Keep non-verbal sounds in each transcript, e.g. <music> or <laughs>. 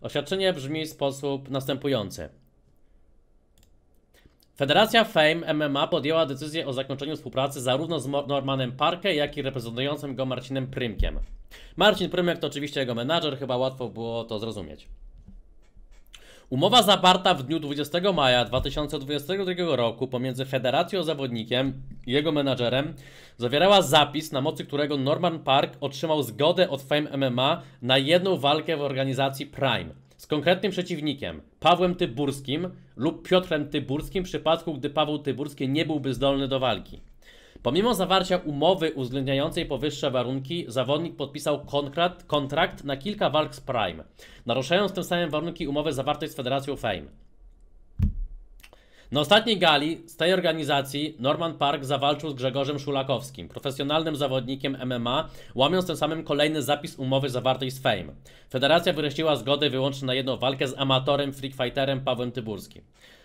Oświadczenie brzmi w sposób następujący. Federacja Fame MMA podjęła decyzję o zakończeniu współpracy zarówno z Normanem Parkę, jak i reprezentującym go Marcinem Prymkiem. Marcin Prymek to oczywiście jego menadżer, chyba łatwo było to zrozumieć. Umowa zawarta w dniu 20 maja 2022 roku pomiędzy Federacją a zawodnikiem i jego menadżerem zawierała zapis, na mocy którego Norman Park otrzymał zgodę od Fame MMA na jedną walkę w organizacji Prime z konkretnym przeciwnikiem Pawłem Tyburskim lub Piotrem Tyburskim w przypadku, gdy Paweł Tyburski nie byłby zdolny do walki. Pomimo zawarcia umowy uwzględniającej powyższe warunki, zawodnik podpisał kontrakt, kontrakt na kilka walk z Prime, naruszając tym samym warunki umowy zawartej z Federacją Fame. Na ostatniej gali z tej organizacji Norman Park zawalczył z Grzegorzem Szulakowskim, profesjonalnym zawodnikiem MMA, łamiąc tym samym kolejny zapis umowy zawartej z Fame. Federacja wyraziła zgodę wyłącznie na jedną walkę z amatorem freakfighterem Pawłem Tyburskim.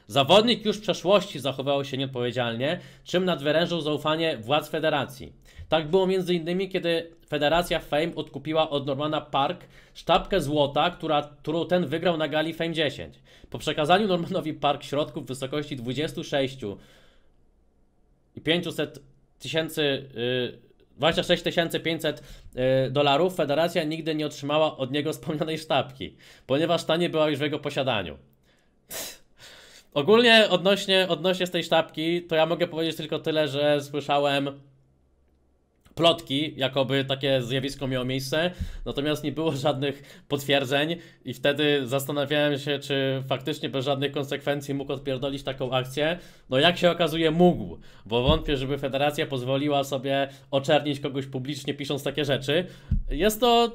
Zawodnik już w przeszłości zachowywał się nieodpowiedzialnie, czym nadwyrężył zaufanie władz federacji. Tak było m.in. kiedy Federacja Fame odkupiła od Normana Park sztabkę złota, która, którą ten wygrał na gali Fame 10. Po przekazaniu Normanowi Park środków w wysokości 26 500 tysięcy... 26 y, 500 y, dolarów federacja nigdy nie otrzymała od niego wspomnianej sztabki, ponieważ ta nie była już w jego posiadaniu. Ogólnie odnośnie, odnośnie z tej sztabki, to ja mogę powiedzieć tylko tyle, że słyszałem plotki, jakoby takie zjawisko miało miejsce, natomiast nie było <laughs> żadnych potwierdzeń i wtedy zastanawiałem się, czy faktycznie bez żadnych konsekwencji mógł odpierdolić taką akcję. No jak się okazuje mógł, bo wątpię, żeby federacja pozwoliła sobie oczernić kogoś publicznie pisząc takie rzeczy. Jest to,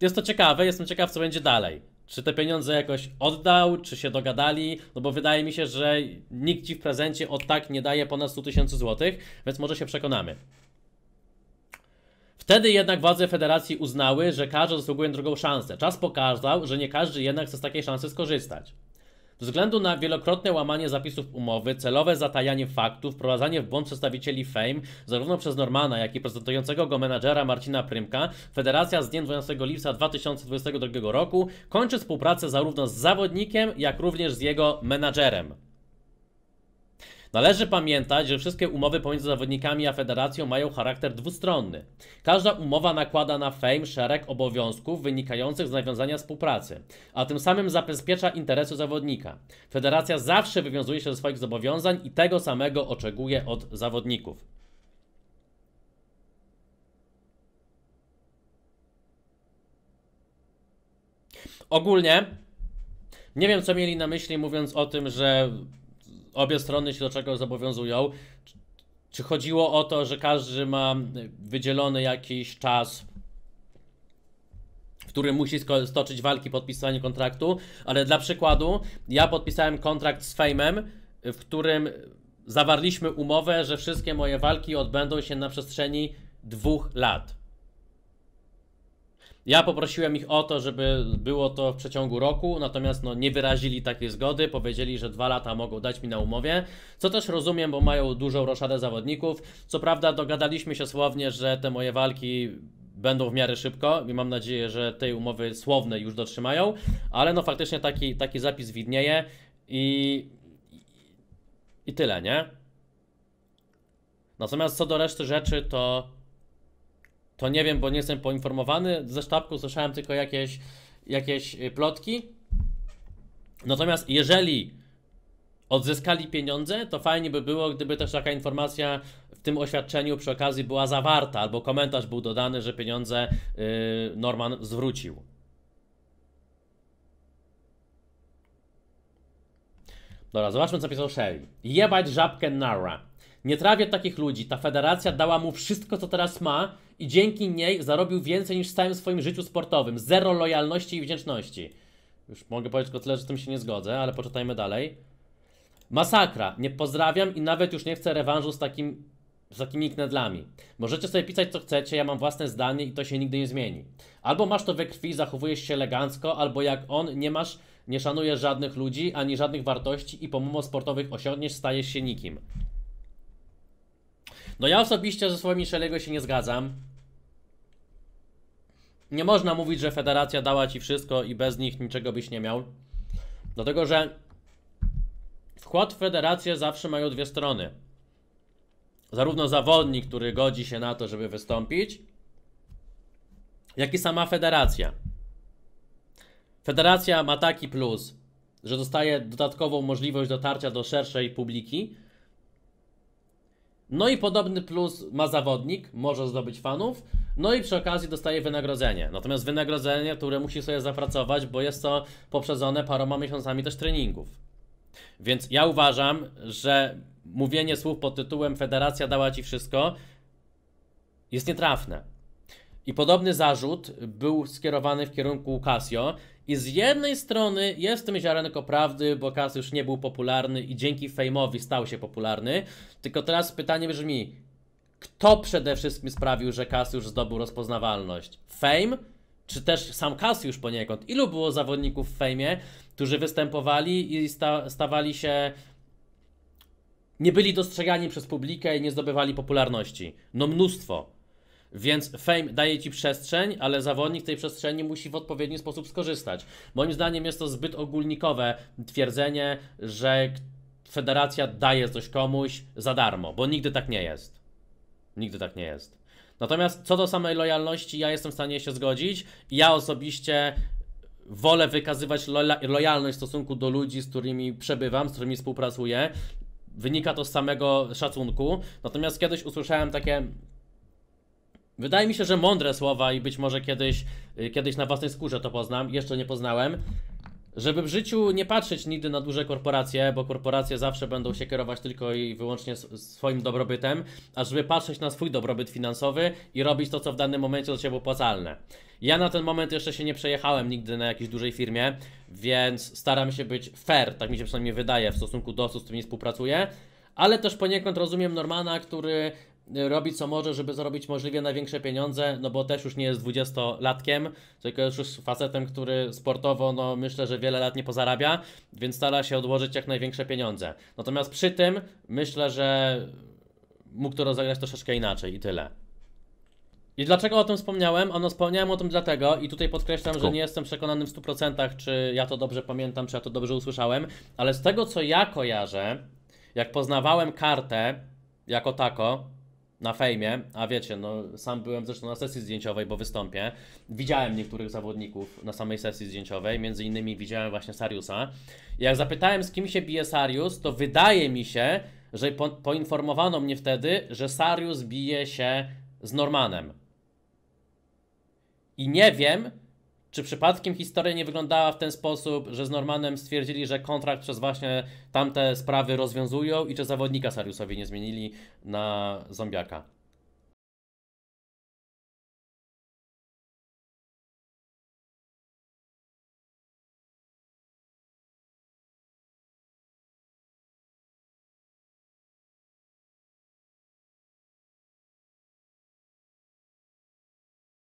jest to ciekawe, jestem ciekaw co będzie dalej. Czy te pieniądze jakoś oddał, czy się dogadali? No bo wydaje mi się, że nikt ci w prezencie od tak nie daje ponad 100 tysięcy złotych, więc może się przekonamy. Wtedy jednak władze federacji uznały, że każdy zasługuje na drugą szansę. Czas pokazał, że nie każdy jednak chce z takiej szansy skorzystać. Ze względu na wielokrotne łamanie zapisów umowy, celowe zatajanie faktów, wprowadzanie w błąd przedstawicieli FAME, zarówno przez Normana, jak i prezentującego go menadżera Marcina Prymka, Federacja z dniem 12 lipca 2022 roku kończy współpracę zarówno z zawodnikiem, jak również z jego menadżerem. Należy pamiętać, że wszystkie umowy pomiędzy zawodnikami a federacją mają charakter dwustronny. Każda umowa nakłada na Fame szereg obowiązków wynikających z nawiązania współpracy, a tym samym zabezpiecza interesy zawodnika. Federacja zawsze wywiązuje się ze swoich zobowiązań i tego samego oczekuje od zawodników. Ogólnie nie wiem, co mieli na myśli, mówiąc o tym, że obie strony się do czego zobowiązują. Czy chodziło o to, że każdy ma wydzielony jakiś czas, w którym musi stoczyć walki po podpisaniu kontraktu? Ale dla przykładu, ja podpisałem kontrakt z Fejmem, w którym zawarliśmy umowę, że wszystkie moje walki odbędą się na przestrzeni dwóch lat. Ja poprosiłem ich o to, żeby było to w przeciągu roku, natomiast no, nie wyrazili takiej zgody, powiedzieli, że dwa lata mogą dać mi na umowie, co też rozumiem, bo mają dużą roszadę zawodników. Co prawda dogadaliśmy się słownie, że te moje walki będą w miarę szybko i mam nadzieję, że tej umowy słownej już dotrzymają, ale no faktycznie taki, taki zapis widnieje i, i tyle, nie? Natomiast co do reszty rzeczy, to to nie wiem, bo nie jestem poinformowany. Ze sztabku słyszałem tylko jakieś, jakieś y, plotki. Natomiast jeżeli odzyskali pieniądze, to fajnie by było, gdyby też taka informacja w tym oświadczeniu przy okazji była zawarta, albo komentarz był dodany, że pieniądze y, Norman zwrócił. Dobra, zobaczmy co pisał Shelly. Jebać żabkę Nara. Nie trawię takich ludzi. Ta federacja dała mu wszystko, co teraz ma i dzięki niej zarobił więcej niż w całym swoim życiu sportowym. Zero lojalności i wdzięczności. Już mogę powiedzieć tylko tyle, że z tym się nie zgodzę, ale poczytajmy dalej. Masakra. Nie pozdrawiam i nawet już nie chcę rewanżu z takim z takimi knedlami. Możecie sobie pisać co chcecie, ja mam własne zdanie i to się nigdy nie zmieni. Albo masz to we krwi, zachowujesz się elegancko, albo jak on, nie masz, nie szanujesz żadnych ludzi, ani żadnych wartości i pomimo sportowych osiągniesz, stajesz się nikim. No ja osobiście ze słowami szelego się nie zgadzam. Nie można mówić, że federacja dała ci wszystko i bez nich niczego byś nie miał. Dlatego, że wkład w federację zawsze mają dwie strony. Zarówno zawodnik, który godzi się na to, żeby wystąpić, jak i sama federacja. Federacja ma taki plus, że dostaje dodatkową możliwość dotarcia do szerszej publiki, no i podobny plus ma zawodnik, może zdobyć fanów, no i przy okazji dostaje wynagrodzenie. Natomiast wynagrodzenie, które musi sobie zapracować, bo jest to poprzedzone paroma miesiącami też treningów. Więc ja uważam, że mówienie słów pod tytułem Federacja dała ci wszystko jest nietrafne. I podobny zarzut był skierowany w kierunku Casio, i z jednej strony jest w ziarenko prawdy, bo Kas już nie był popularny i dzięki fejmowi stał się popularny. Tylko teraz pytanie brzmi, kto przede wszystkim sprawił, że Kas już zdobył rozpoznawalność? Fame? Czy też sam Kas już poniekąd? Ilu było zawodników w fejmie, którzy występowali i sta stawali się nie byli dostrzegani przez publikę i nie zdobywali popularności. No mnóstwo. Więc fame daje ci przestrzeń, ale zawodnik tej przestrzeni musi w odpowiedni sposób skorzystać. Moim zdaniem jest to zbyt ogólnikowe twierdzenie, że federacja daje coś komuś za darmo, bo nigdy tak nie jest. Nigdy tak nie jest. Natomiast co do samej lojalności, ja jestem w stanie się zgodzić. Ja osobiście wolę wykazywać lojalność w stosunku do ludzi, z którymi przebywam, z którymi współpracuję. Wynika to z samego szacunku. Natomiast kiedyś usłyszałem takie Wydaje mi się, że mądre słowa i być może kiedyś, y, kiedyś na własnej skórze to poznam, jeszcze nie poznałem. Żeby w życiu nie patrzeć nigdy na duże korporacje, bo korporacje zawsze będą się kierować tylko i wyłącznie swoim dobrobytem, a żeby patrzeć na swój dobrobyt finansowy i robić to, co w danym momencie do Ciebie opłacalne. Ja na ten moment jeszcze się nie przejechałem nigdy na jakiejś dużej firmie, więc staram się być fair, tak mi się przynajmniej wydaje, w stosunku do osób, z którymi współpracuję, ale też poniekąd rozumiem Normana, który robi co może, żeby zarobić możliwie największe pieniądze, no bo też już nie jest dwudziestolatkiem, tylko jest już facetem, który sportowo, no myślę, że wiele lat nie pozarabia, więc stara się odłożyć jak największe pieniądze. Natomiast przy tym myślę, że mógł to rozegrać troszeczkę inaczej i tyle. I dlaczego o tym wspomniałem? Ono wspomniałem o tym dlatego, i tutaj podkreślam, że nie jestem przekonanym w 100%, czy ja to dobrze pamiętam, czy ja to dobrze usłyszałem, ale z tego co ja kojarzę, jak poznawałem kartę jako tako, na fejmie, a wiecie, no sam byłem zresztą na sesji zdjęciowej, bo wystąpię. Widziałem niektórych zawodników na samej sesji zdjęciowej, między innymi widziałem właśnie Sariusa. jak zapytałem, z kim się bije Sarius, to wydaje mi się, że po poinformowano mnie wtedy, że Sarius bije się z Normanem. I nie wiem, czy przypadkiem historia nie wyglądała w ten sposób, że z Normanem stwierdzili, że kontrakt przez właśnie tamte sprawy rozwiązują i czy zawodnika Sariusowi nie zmienili na zombiaka?